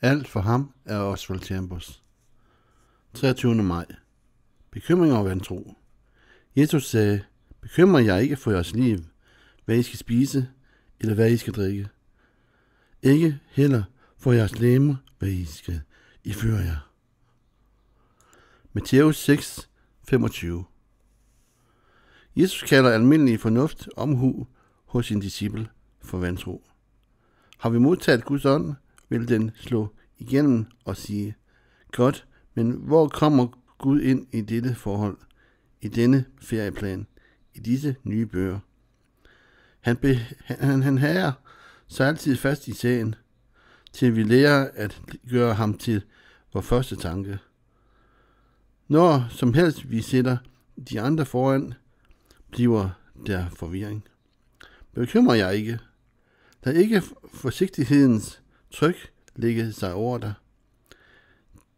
Alt for ham er Oswald Chambers. 23. maj. Bekymring og vantro. Jesus sagde, bekymrer jeg ikke for jeres liv, hvad I skal spise, eller hvad I skal drikke. Ikke heller for jeres læme, hvad I skal iføre jer. Matthæus 6, 25 Jesus kalder almindelig fornuft omhu hos sin disciple for vantro. Har vi modtaget Guds ånd, vil den slå igennem og sige, godt, men hvor kommer Gud ind i dette forhold, i denne ferieplan, i disse nye bøger? Han, be, han, han herrer sig altid fast i sagen, til vi lærer at gøre ham til vores første tanke. Når som helst vi sætter de andre foran, bliver der forvirring. Bekymrer jeg ikke. Der er ikke forsigtighedens tryk ligge sig over dig.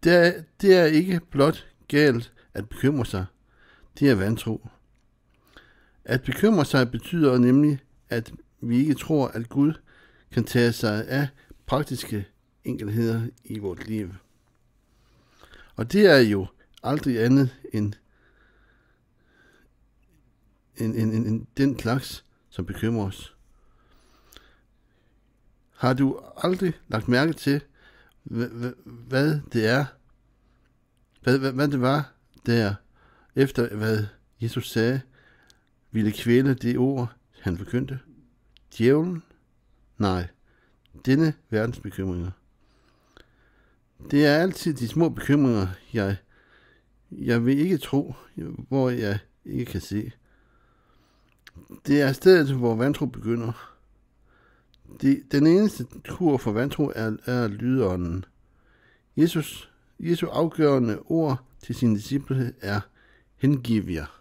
Det er, det er ikke blot galt at bekymre sig. Det er vantro. At bekymre sig betyder nemlig, at vi ikke tror, at Gud kan tage sig af praktiske enkelheder i vores liv. Og det er jo aldrig andet end, end, end, end, end den slags, som bekymrer os. Har du aldrig lagt mærke til, hvad det er, hvad, hvad, hvad det var der, efter hvad Jesus sagde, ville kvæle det ord, han forkyndte? Djævlen? Nej, denne verdens bekymringer. Det er altid de små bekymringer, jeg, jeg vil ikke tro, hvor jeg ikke kan se. Det er stedet, hvor vantro begynder. De, den eneste kur for vantro er, er lydånden. Jesus, Jesu afgørende ord til sine disciple er hengiver.